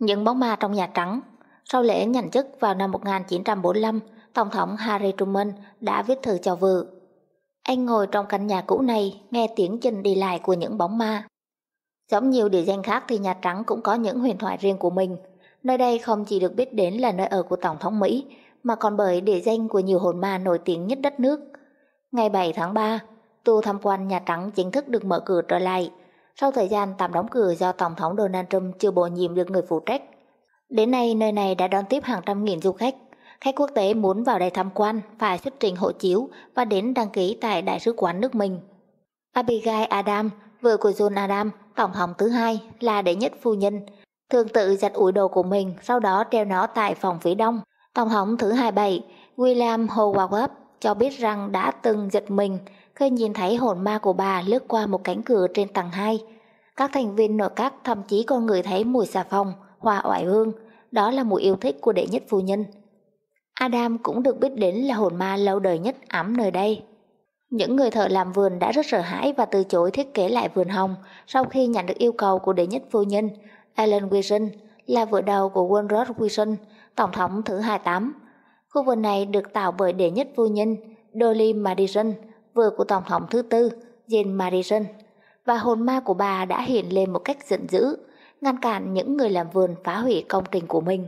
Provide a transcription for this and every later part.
Những bóng ma trong Nhà Trắng Sau lễ nhành chức vào năm 1945, Tổng thống Harry Truman đã viết thư cho vợ. Anh ngồi trong căn nhà cũ này nghe tiếng chân đi lại của những bóng ma. Giống nhiều địa danh khác thì Nhà Trắng cũng có những huyền thoại riêng của mình. Nơi đây không chỉ được biết đến là nơi ở của Tổng thống Mỹ, mà còn bởi địa danh của nhiều hồn ma nổi tiếng nhất đất nước. Ngày 7 tháng 3, tour tham quan Nhà Trắng chính thức được mở cửa trở lại – sau thời gian tạm đóng cửa do Tổng thống Donald Trump chưa bổ nhiệm được người phụ trách. Đến nay, nơi này đã đón tiếp hàng trăm nghìn du khách. Khách quốc tế muốn vào đây tham quan phải xuất trình hộ chiếu và đến đăng ký tại Đại sứ quán nước mình. Abigail Adam, vợ của John Adam, tổng thống thứ hai, là đệ nhất phu nhân, thường tự giặt ủi đồ của mình, sau đó treo nó tại phòng phía đông. Tổng thống thứ 27, William Howard cho biết rằng đã từng giật mình khi nhìn thấy hồn ma của bà lướt qua một cánh cửa trên tầng 2. Các thành viên nội các thậm chí còn ngửi thấy mùi xà phòng, hoa oải hương, đó là mùi yêu thích của đệ nhất phu nhân. Adam cũng được biết đến là hồn ma lâu đời nhất ấm nơi đây. Những người thợ làm vườn đã rất sợ hãi và từ chối thiết kế lại vườn hồng sau khi nhận được yêu cầu của đệ nhất phu nhân, Alan Wilson, là vợ đầu của Woodrow Wilson, tổng thống thứ 28. Khu vườn này được tạo bởi đệ nhất phu nhân, Dolly Madison, vợ của Tổng thống thứ tư, Jean Marion, và hồn ma của bà đã hiện lên một cách giận dữ, ngăn cản những người làm vườn phá hủy công trình của mình.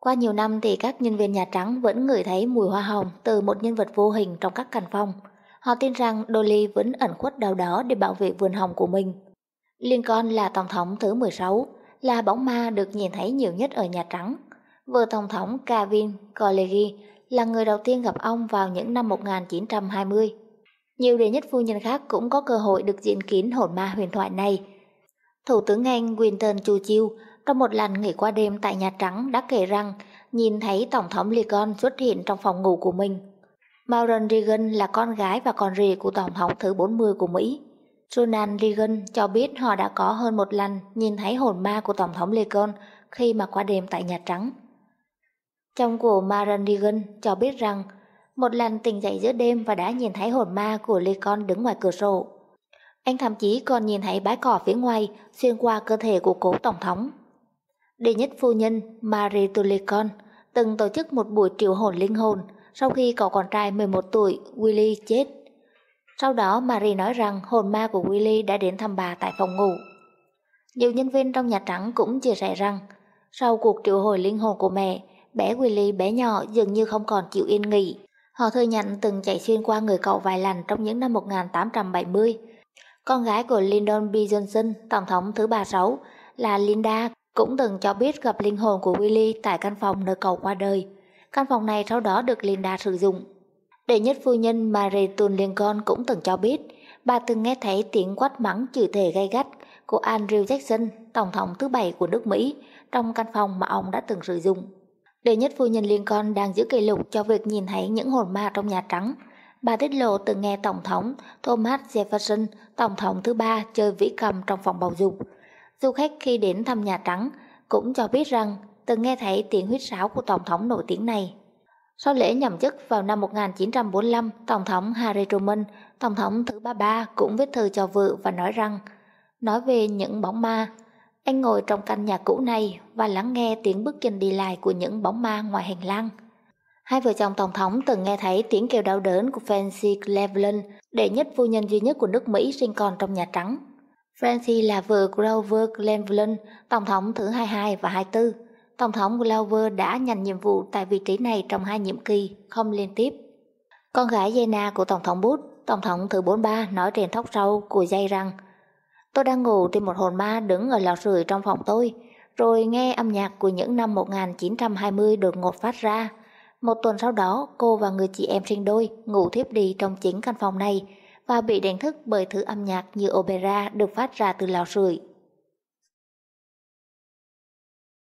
Qua nhiều năm thì các nhân viên Nhà Trắng vẫn ngửi thấy mùi hoa hồng từ một nhân vật vô hình trong các căn phòng. Họ tin rằng Dolly vẫn ẩn khuất đâu đó để bảo vệ vườn hồng của mình. Lincoln là Tổng thống thứ 16, là bóng ma được nhìn thấy nhiều nhất ở Nhà Trắng. Vợ Tổng thống Kevin Colleghi là người đầu tiên gặp ông vào những năm 1920. Nhiều đệ nhất phu nhân khác cũng có cơ hội được diễn kiến hồn ma huyền thoại này. Thủ tướng Anh Winston Churchill trong một lần nghỉ qua đêm tại Nhà Trắng đã kể rằng nhìn thấy Tổng thống Lincoln xuất hiện trong phòng ngủ của mình. Maureen Reagan là con gái và con rể của Tổng thống thứ 40 của Mỹ. Ronald Reagan cho biết họ đã có hơn một lần nhìn thấy hồn ma của Tổng thống Lincoln khi mà qua đêm tại Nhà Trắng. Chồng của Maureen Reagan cho biết rằng một lần tỉnh dậy giữa đêm và đã nhìn thấy hồn ma của Lê Con đứng ngoài cửa sổ. Anh thậm chí còn nhìn thấy bãi cỏ phía ngoài xuyên qua cơ thể của cố tổng thống. Đệ nhất phu nhân Marie Tulecon từng tổ chức một buổi triệu hồn linh hồn sau khi cậu con trai 11 tuổi Willy chết. Sau đó Marie nói rằng hồn ma của Willy đã đến thăm bà tại phòng ngủ. Nhiều nhân viên trong Nhà Trắng cũng chia sẻ rằng sau cuộc triệu hồi linh hồn của mẹ, bé Willy bé nhỏ dường như không còn chịu yên nghỉ Họ thừa nhận từng chạy xuyên qua người cậu vài lần trong những năm 1870. Con gái của Lyndon B. Johnson, Tổng thống thứ 36, là Linda, cũng từng cho biết gặp linh hồn của Willie tại căn phòng nơi cậu qua đời. Căn phòng này sau đó được Linda sử dụng. Đệ nhất phu nhân Mariton Lincoln cũng từng cho biết, bà từng nghe thấy tiếng quát mắng chửi thề gay gắt của Andrew Jackson, Tổng thống thứ bảy của nước Mỹ, trong căn phòng mà ông đã từng sử dụng. Đệ nhất phu nhân liên Lincoln đang giữ kỷ lục cho việc nhìn thấy những hồn ma trong Nhà Trắng. Bà tiết lộ từng nghe Tổng thống Thomas Jefferson, Tổng thống thứ ba chơi vĩ cầm trong phòng bầu dục. Du khách khi đến thăm Nhà Trắng cũng cho biết rằng từng nghe thấy tiếng huyết sáo của Tổng thống nổi tiếng này. Sau lễ nhậm chức vào năm 1945, Tổng thống Harry Truman, Tổng thống thứ 33 cũng viết thư cho vợ và nói rằng nói về những bóng ma, anh ngồi trong căn nhà cũ này và lắng nghe tiếng bước chân đi lại của những bóng ma ngoài hành lang. Hai vợ chồng Tổng thống từng nghe thấy tiếng kêu đau đớn của Francie Cleveland, đệ nhất phu nhân duy nhất của nước Mỹ sinh còn trong Nhà Trắng. Francie là vợ Grover Cleveland, Tổng thống thứ 22 và 24. Tổng thống Grover đã nhận nhiệm vụ tại vị trí này trong hai nhiệm kỳ, không liên tiếp. Con gái Jena của Tổng thống Bush, Tổng thống thứ 43 nói trên thóc sâu của dây rằng – Tôi đang ngủ thì một hồn ma đứng ở lò sưởi trong phòng tôi, rồi nghe âm nhạc của những năm 1920 được ngột phát ra. Một tuần sau đó, cô và người chị em sinh đôi ngủ thiếp đi trong chính căn phòng này và bị đánh thức bởi thứ âm nhạc như opera được phát ra từ lò sưởi